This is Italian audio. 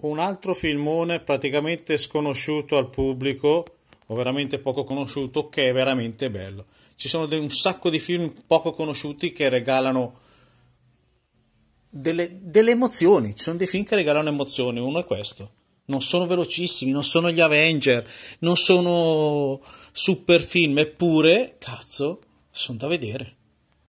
Un altro filmone praticamente sconosciuto al pubblico, o veramente poco conosciuto, che è veramente bello. Ci sono un sacco di film poco conosciuti che regalano delle, delle emozioni. Ci sono dei film che regalano emozioni, uno è questo. Non sono velocissimi, non sono gli Avenger, non sono super film, eppure, cazzo, sono da vedere.